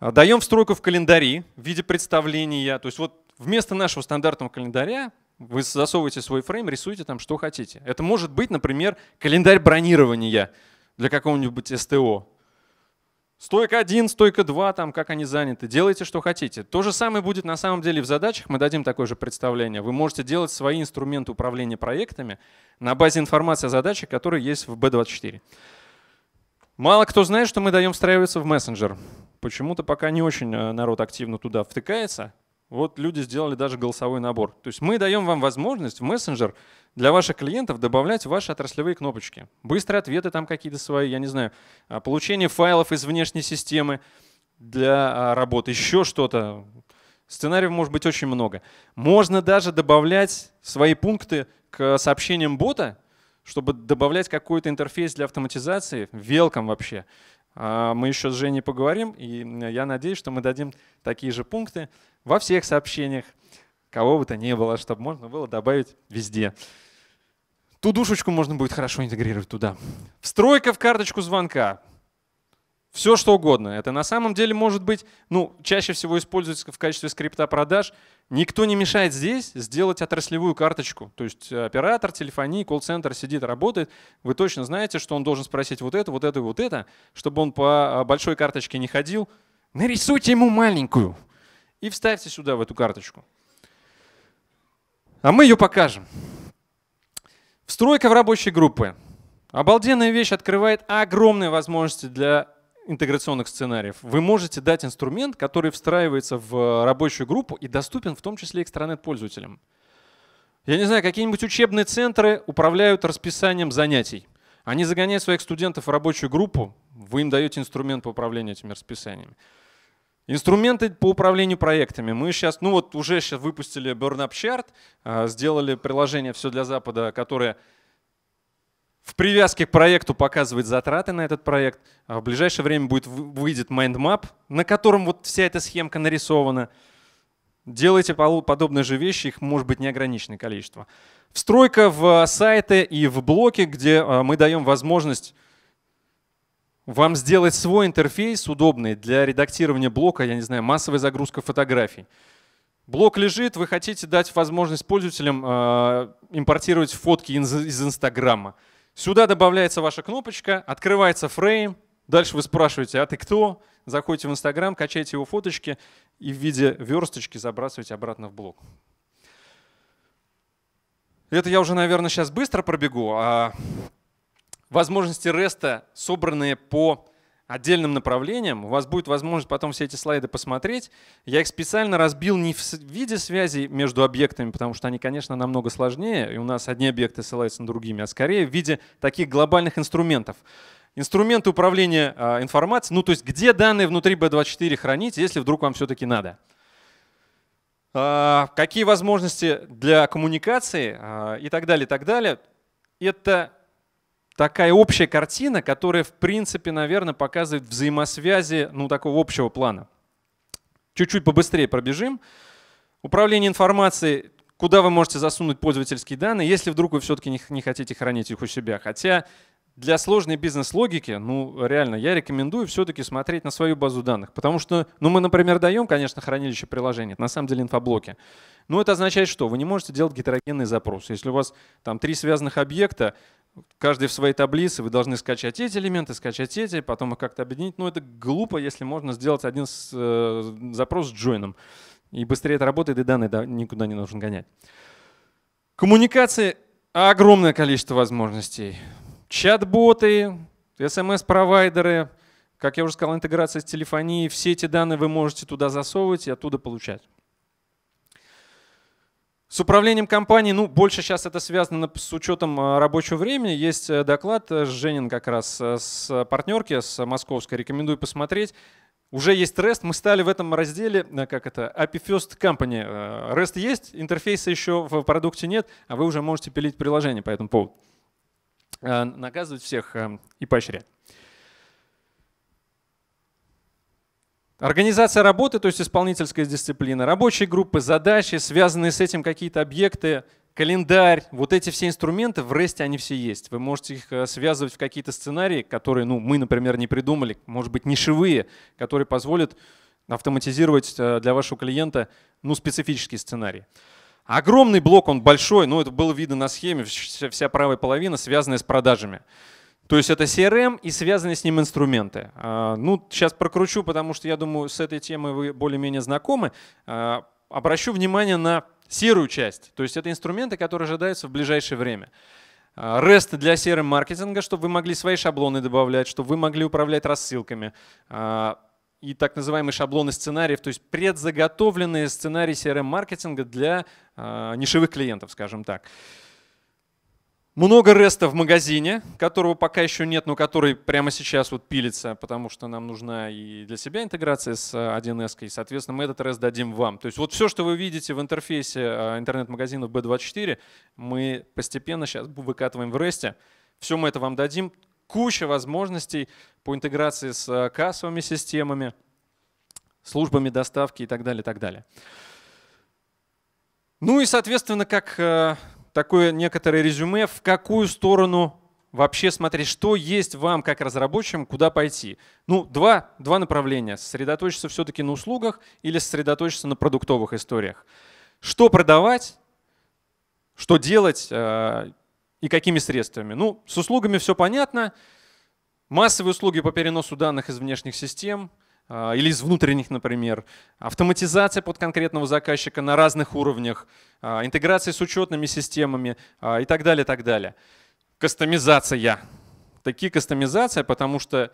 Э, даем встройку в календари в виде представления. То есть вот вместо нашего стандартного календаря вы засовываете свой фрейм, рисуете там что хотите. Это может быть, например, календарь бронирования для какого-нибудь СТО. Стойка 1, стойка 2, там как они заняты. Делайте, что хотите. То же самое будет на самом деле в задачах. Мы дадим такое же представление. Вы можете делать свои инструменты управления проектами на базе информации о задачах, которые есть в B24. Мало кто знает, что мы даем встраиваться в мессенджер. Почему-то пока не очень э, народ активно туда втыкается. Вот люди сделали даже голосовой набор. То есть мы даем вам возможность в мессенджер для ваших клиентов добавлять ваши отраслевые кнопочки. Быстрые ответы там какие-то свои, я не знаю. А, получение файлов из внешней системы для а, работы, еще что-то. Сценариев может быть очень много. Можно даже добавлять свои пункты к сообщениям бота, чтобы добавлять какой-то интерфейс для автоматизации, велком вообще. А, мы еще с Женей поговорим, и я надеюсь, что мы дадим такие же пункты во всех сообщениях, кого бы то ни было, чтобы можно было добавить везде. Ту душечку можно будет хорошо интегрировать туда. Встройка в карточку звонка. Все что угодно. Это на самом деле может быть, ну, чаще всего используется в качестве скрипта продаж. Никто не мешает здесь сделать отраслевую карточку. То есть э, оператор телефонии, колл-центр сидит, работает. Вы точно знаете, что он должен спросить вот это, вот это и вот это, чтобы он по э, большой карточке не ходил. Нарисуйте ему маленькую и вставьте сюда, в эту карточку. А мы ее покажем. Встройка в рабочей группы. Обалденная вещь открывает огромные возможности для интеграционных сценариев. Вы можете дать инструмент, который встраивается в рабочую группу и доступен в том числе экстранет-пользователям. Я не знаю, какие-нибудь учебные центры управляют расписанием занятий. Они загоняют своих студентов в рабочую группу, вы им даете инструмент по управлению этими расписаниями. Инструменты по управлению проектами. Мы сейчас, ну вот уже сейчас выпустили Burn Chart, а, сделали приложение «Все для Запада», которое в привязке к проекту показывает затраты на этот проект. А в ближайшее время будет, выйдет MindMap, на котором вот вся эта схемка нарисована. Делайте подобные же вещи, их может быть неограниченное количество. Встройка в а, сайты и в блоки, где мы даем возможность вам сделать свой интерфейс удобный для редактирования блока, я не знаю, массовая загрузка фотографий. Блок лежит, вы хотите дать возможность пользователям э, импортировать фотки из, из Инстаграма. Сюда добавляется ваша кнопочка, открывается фрейм, дальше вы спрашиваете, а ты кто? Заходите в Инстаграм, качаете его фоточки и в виде версточки забрасываете обратно в блок. Это я уже, наверное, сейчас быстро пробегу, а возможности реста собранные по отдельным направлениям. У вас будет возможность потом все эти слайды посмотреть. Я их специально разбил не в виде связей между объектами, потому что они, конечно, намного сложнее, и у нас одни объекты ссылаются на другими, а скорее в виде таких глобальных инструментов. Инструменты управления а, информацией, ну то есть где данные внутри B24 хранить, если вдруг вам все-таки надо. А, какие возможности для коммуникации а, и так далее, и так далее. Это такая общая картина, которая, в принципе, наверное, показывает взаимосвязи ну, такого общего плана. Чуть-чуть побыстрее пробежим. Управление информацией, куда вы можете засунуть пользовательские данные, если вдруг вы все-таки не, не хотите хранить их у себя. Хотя для сложной бизнес-логики, ну, реально, я рекомендую все-таки смотреть на свою базу данных. Потому что, ну, мы, например, даем, конечно, хранилище приложений, на самом деле инфоблоки. Но это означает, что вы не можете делать гетерогенный запрос. Если у вас там три связанных объекта, каждый в своей таблице, вы должны скачать эти элементы, скачать эти, потом их как-то объединить. Ну, это глупо, если можно сделать один с, э, запрос с джойном. И быстрее это работает, и данные да, никуда не нужно гонять. Коммуникации — огромное количество возможностей. Чат-боты, смс-провайдеры, как я уже сказал, интеграция с телефонией. Все эти данные вы можете туда засовывать и оттуда получать. С управлением компанией, ну, больше сейчас это связано с учетом а, рабочего времени. Есть э, доклад э, Женин как раз э, с партнерки, с московской, рекомендую посмотреть. Уже есть REST, мы стали в этом разделе, как это, API First Company. REST есть, интерфейса еще в продукте нет, а вы уже можете пилить приложение по этому поводу. Наказывать всех и поощрять. Организация работы, то есть исполнительская дисциплина, рабочие группы, задачи, связанные с этим какие-то объекты, календарь, вот эти все инструменты в REST они все есть. Вы можете их э, связывать в какие-то сценарии, которые ну, мы, например, не придумали, может быть, нишевые, которые позволят автоматизировать э, для вашего клиента ну, специфический сценарий. Огромный блок, он большой, но ну, это было видно на схеме, вся правая половина связанная с продажами. То есть это CRM и связанные с ним инструменты. А, ну, сейчас прокручу, потому что я думаю, с этой темой вы более-менее знакомы. А, обращу внимание на серую часть. То есть это инструменты, которые ожидаются в ближайшее время. А, REST для CRM-маркетинга, чтобы вы могли свои шаблоны добавлять, чтобы вы могли управлять рассылками. И так называемые шаблоны сценариев, то есть предзаготовленные сценарии CRM-маркетинга для нишевых клиентов, скажем так. Много реста в магазине, которого пока еще нет, но который прямо сейчас вот пилится, потому что нам нужна и для себя интеграция с 1С, э, и, соответственно, мы этот рест дадим вам. То есть вот все, что вы видите в интерфейсе э, интернет-магазина B24, мы постепенно сейчас выкатываем в ресте. Все мы это вам дадим. Куча возможностей по интеграции с э, кассовыми системами, службами доставки и так далее, и так далее. Ну и, соответственно, как такое некоторое резюме, в какую сторону вообще смотреть, что есть вам как разработчикам, куда пойти. Ну, два, два направления. Сосредоточиться все-таки на услугах или сосредоточиться на продуктовых историях. Что продавать, что делать э, и какими средствами. Ну, с услугами все понятно. Массовые услуги по переносу данных из внешних систем – а, или из внутренних, например, автоматизация под конкретного заказчика на разных уровнях, а, интеграция с учетными системами а, и так далее, так далее. Кастомизация. Такие кастомизация, потому что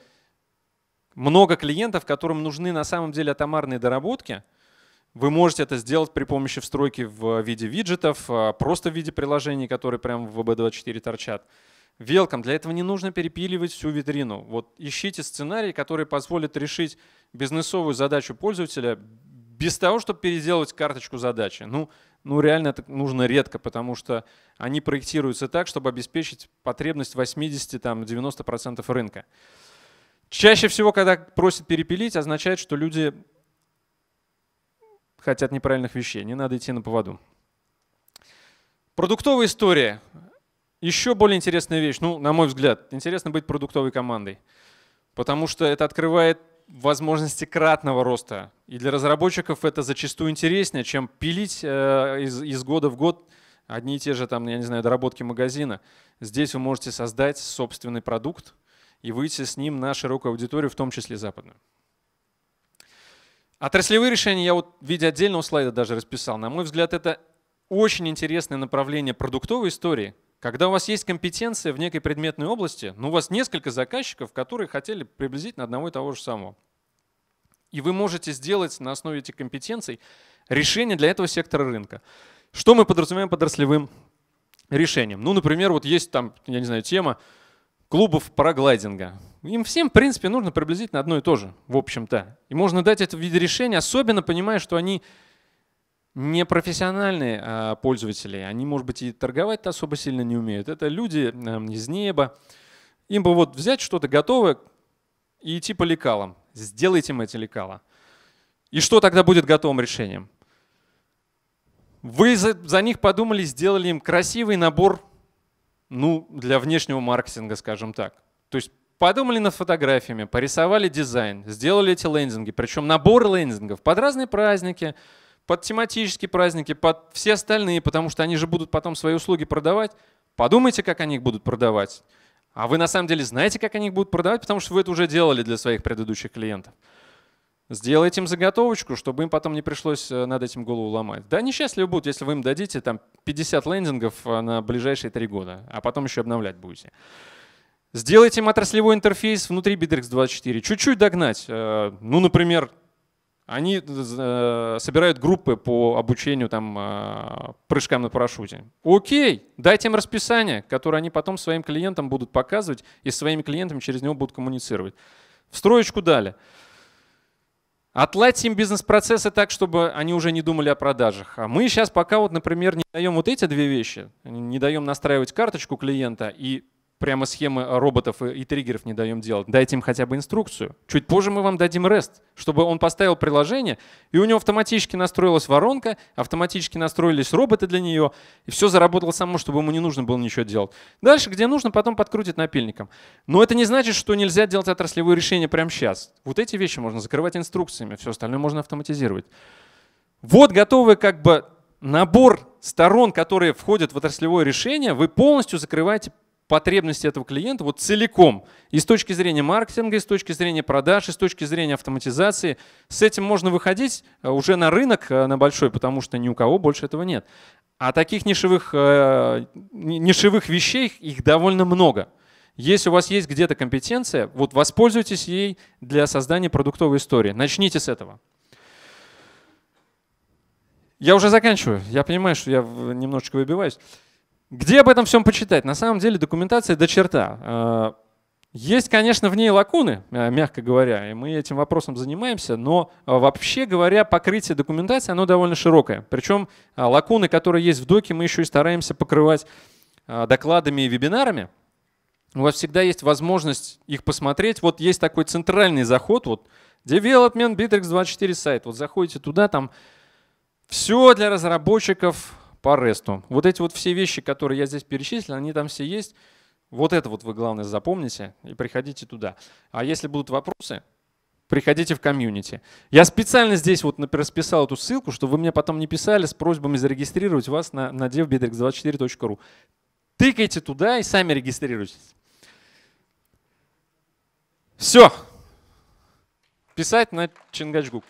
много клиентов, которым нужны на самом деле атомарные доработки, вы можете это сделать при помощи встройки в виде виджетов, просто в виде приложений, которые прямо в VB24 торчат. Велкам для этого не нужно перепиливать всю витрину. Вот ищите сценарий, который позволит решить бизнесовую задачу пользователя без того, чтобы переделывать карточку задачи. Ну, ну реально это нужно редко, потому что они проектируются так, чтобы обеспечить потребность 80-90% рынка. Чаще всего, когда просят перепилить, означает, что люди хотят неправильных вещей. Не надо идти на поводу. Продуктовая история. Еще более интересная вещь, ну, на мой взгляд, интересно быть продуктовой командой, потому что это открывает возможности кратного роста. И для разработчиков это зачастую интереснее, чем пилить э, из, из года в год одни и те же, там, я не знаю, доработки магазина. Здесь вы можете создать собственный продукт и выйти с ним на широкую аудиторию, в том числе западную. Отраслевые решения я вот в виде отдельного слайда даже расписал. На мой взгляд, это очень интересное направление продуктовой истории – когда у вас есть компетенция в некой предметной области, но ну, у вас несколько заказчиков, которые хотели приблизительно одного и того же самого. И вы можете сделать на основе этих компетенций решение для этого сектора рынка. Что мы подразумеваем под рослевым решением? Ну, например, вот есть там, я не знаю, тема клубов параглайдинга. Им всем, в принципе, нужно приблизительно одно и то же, в общем-то. И можно дать это в виде решения, особенно понимая, что они непрофессиональные а, пользователи, они, может быть, и торговать-то особо сильно не умеют. Это люди а, из неба. Им бы вот взять что-то готовое и идти по лекалам. Сделайте им эти лекала. И что тогда будет готовым решением? Вы за, за них подумали, сделали им красивый набор, ну, для внешнего маркетинга, скажем так. То есть подумали над фотографиями, порисовали дизайн, сделали эти лендинги, причем набор лендингов под разные праздники – под тематические праздники, под все остальные, потому что они же будут потом свои услуги продавать. Подумайте, как они их будут продавать. А вы на самом деле знаете, как они их будут продавать, потому что вы это уже делали для своих предыдущих клиентов. Сделайте им заготовочку, чтобы им потом не пришлось э, над этим голову ломать. Да, они счастливы будут, если вы им дадите там 50 лендингов э, на ближайшие три года, а потом еще обновлять будете. Сделайте им отраслевой интерфейс внутри Bittrex24. Чуть-чуть догнать. Э, ну, например, они э, э, собирают группы по обучению там, э, прыжкам на парашюте. Окей, дайте им расписание, которое они потом своим клиентам будут показывать и своими клиентами через него будут коммуницировать. В строечку дали. Отладьте им бизнес-процессы так, чтобы они уже не думали о продажах. А мы сейчас пока вот, например, не даем вот эти две вещи, не даем настраивать карточку клиента и прямо схемы роботов и триггеров не даем делать. Дайте им хотя бы инструкцию. Чуть позже мы вам дадим REST, чтобы он поставил приложение, и у него автоматически настроилась воронка, автоматически настроились роботы для нее, и все заработало само, чтобы ему не нужно было ничего делать. Дальше, где нужно, потом подкрутит напильником. Но это не значит, что нельзя делать отраслевые решения прямо сейчас. Вот эти вещи можно закрывать инструкциями, все остальное можно автоматизировать. Вот готовый как бы набор сторон, которые входят в отраслевое решение, вы полностью закрываете потребности этого клиента вот целиком. И с точки зрения маркетинга, и с точки зрения продаж, и с точки зрения автоматизации. С этим можно выходить э, уже на рынок, э, на большой, потому что ни у кого больше этого нет. А таких нишевых, э, нишевых вещей их довольно много. Если у вас есть где-то компетенция, вот воспользуйтесь ей для создания продуктовой истории. Начните с этого. Я уже заканчиваю. Я понимаю, что я немножечко выбиваюсь. Где об этом всем почитать? На самом деле документация до черта. А, есть, конечно, в ней лакуны, а, мягко говоря, и мы этим вопросом занимаемся, но а, вообще говоря, покрытие документации, оно довольно широкое. Причем лакуны, которые есть в доке, мы еще и стараемся покрывать докладами и вебинарами. У вас всегда есть возможность их посмотреть. Вот есть такой центральный заход, вот Development Bittrex 24 сайт. Вот заходите туда, там все для разработчиков, по ресту. Вот эти вот все вещи, которые я здесь перечислил, они там все есть. Вот это вот вы, главное, запомните и приходите туда. А если будут вопросы, приходите в комьюнити. Я специально здесь вот расписал эту ссылку, чтобы вы мне потом не писали с просьбами зарегистрировать вас на, на devbedrix24.ru. Тыкайте туда и сами регистрируйтесь. Все. Писать на Чингачгук.